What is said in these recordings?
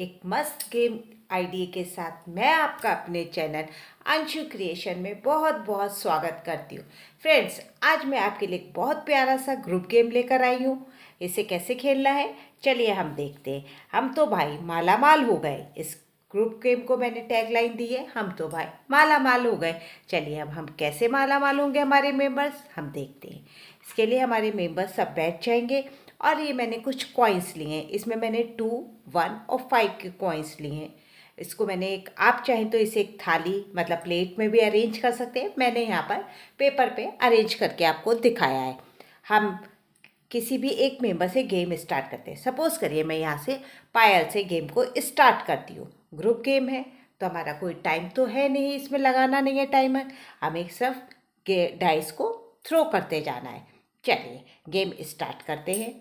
एक मस्त game idea के साथ मैं आपका अपने चैनल अंशु क्रिएशन में बहुत बहुत स्वागत करती हूँ फ्रेंड्स आज मैं आपके लिए बहुत प्यारा सा ग्रुप गेम लेकर आई हूँ इसे कैसे खेलना है चलिए हम देखते हैं हम तो भाई माला माल हो गए इस ग्रुप गेम को मैंने टैगलाइन दी है हम तो भाई माला माल हो गए चलिए अब हम कैसे माला माल होंगे हमारे मेम्बर्स हम देखते हैं इसके लिए हमारे मेम्बर्स सब बैठ जाएंगे और ये मैंने कुछ कॉइन्स लिए हैं इसमें मैंने टू वन और फाइव के कॉइन्स लिए हैं इसको मैंने एक आप चाहें तो इसे एक थाली मतलब प्लेट में भी अरेंज कर सकते हैं मैंने यहाँ पर पेपर पे अरेंज करके आपको दिखाया है हम किसी भी एक मेंबर से गेम स्टार्ट करते हैं सपोज़ करिए मैं यहाँ से पायल से गेम को स्टार्ट करती हूँ ग्रुप गेम है तो हमारा कोई टाइम तो है नहीं इसमें लगाना नहीं है टाइमर हमें सिर्फ डाइस को थ्रो करते जाना है चलिए गेम स्टार्ट करते हैं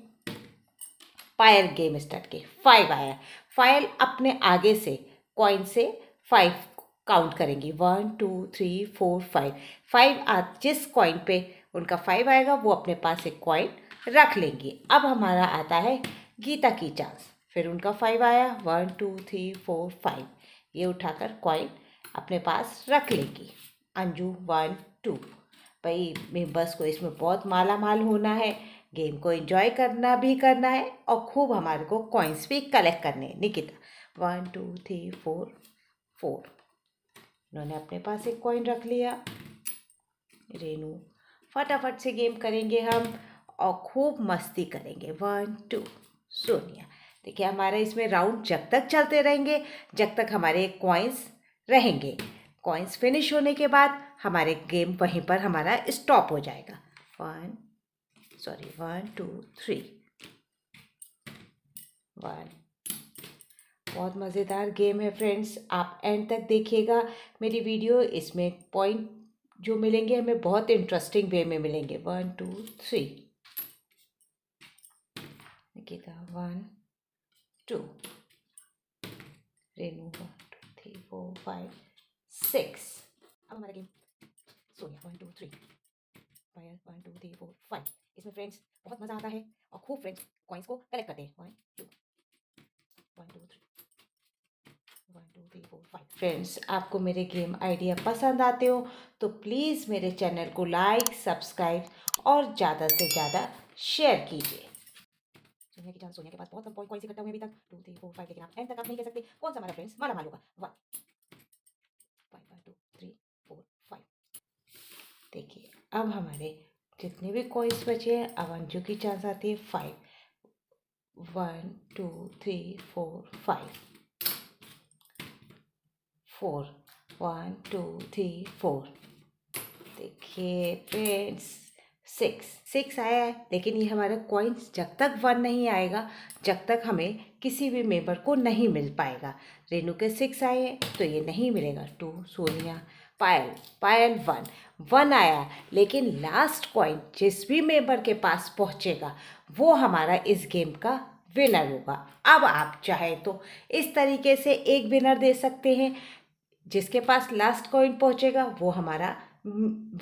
फायर गेम स्टार्ट की फाइव आया फाइल अपने आगे से कॉइन से फाइव काउंट करेंगी one two three four five five आज जिस कॉइन पे उनका फाइव आएगा वो अपने पास एक कॉइन रख लेंगी अब हमारा आता है गीता की चांस फिर उनका फाइव आया one two three four five ये उठाकर कॉइन अपने पास रख लेगी अंजू वन टू भाई मेम्बर्स को इसमें बहुत माला माल होना है गेम को एंजॉय करना भी करना है और खूब हमारे को कॉइन्स भी कलेक्ट करने हैं Nikita one two three four four इन्होंने अपने पास एक कॉइन रख लिया रेनू फटाफट से गेम करेंगे हम और खूब मस्ती करेंगे वन टू सोनिया देखिए हमारा इसमें राउंड जब तक चलते रहेंगे जब तक हमारे कॉइन्स रहेंगे कॉइन्स फिनिश होने के बाद हमारे गेम वहीं पर हमारा स्टॉप हो जाएगा one sorry one two three one बहुत मज़ेदार गेम है फ्रेंड्स आप एंड तक देखिएगा मेरी वीडियो इसमें पॉइंट जो मिलेंगे हमें बहुत इंटरेस्टिंग वे में मिलेंगे one two three Nikita one two Renu one two three four five six हमारा game Sonia one two three square one two three four five इसमें फ्रेंड्स बहुत मज़ा आता है और खूब फ्रेंड्स कॉइन्स को कलेक्ट करते हैं one two one two three friends आपको मेरे गेम आइडिया पसंद आते हो तो प्लीज़ मेरे चैनल को लाइक सब्सक्राइब और ज़्यादा से ज़्यादा शेयर कीजिए सोनिया की जान सोनिया के पास बहुत कम कॉइन्स इकट्ठा हुए अभी तक टू थ्री फोर फाइव लेकिन आप एंड तक आप नहीं कह सकते कौन सा हमारा फ्रेंड्स मारा मालूंगा one five one two three four five देखिए अब हमारे जितने भी कॉइन्स बचे हैं अब अंजु की चांस आती है five one two three four five four one two three four देखिए फ्रेंड्स सिक्स सिक्स आया है लेकिन ये हमारे कॉइन्स जब तक वन नहीं आएगा जब तक हमें किसी भी मेंबर को नहीं मिल पाएगा रेनू के सिक्स आए तो ये नहीं मिलेगा two Sonia Payal Payal one one आया लेकिन लास्ट कॉइन भी मेंबर के पास पहुंचेगा वो हमारा इस गेम का विनर होगा अब आप चाहें तो इस तरीके से एक विनर दे सकते हैं जिसके पास लास्ट कॉइन पहुंचेगा वो हमारा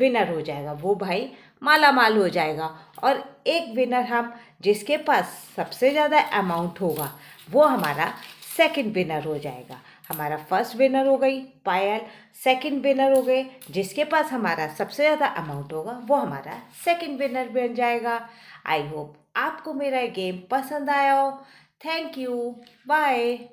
विनर हो जाएगा वो भाई माला माल हो जाएगा और एक विनर हम जिसके पास सबसे ज़्यादा अमाउंट होगा वो हमारा सेकंड विनर हो जाएगा हमारा फर्स्ट विनर हो गई पायल सेकंड विनर हो गए जिसके पास हमारा सबसे ज़्यादा अमाउंट होगा वो हमारा सेकंड विनर बन जाएगा आई होप आपको मेरा ये गेम पसंद आया हो थैंक यू बाय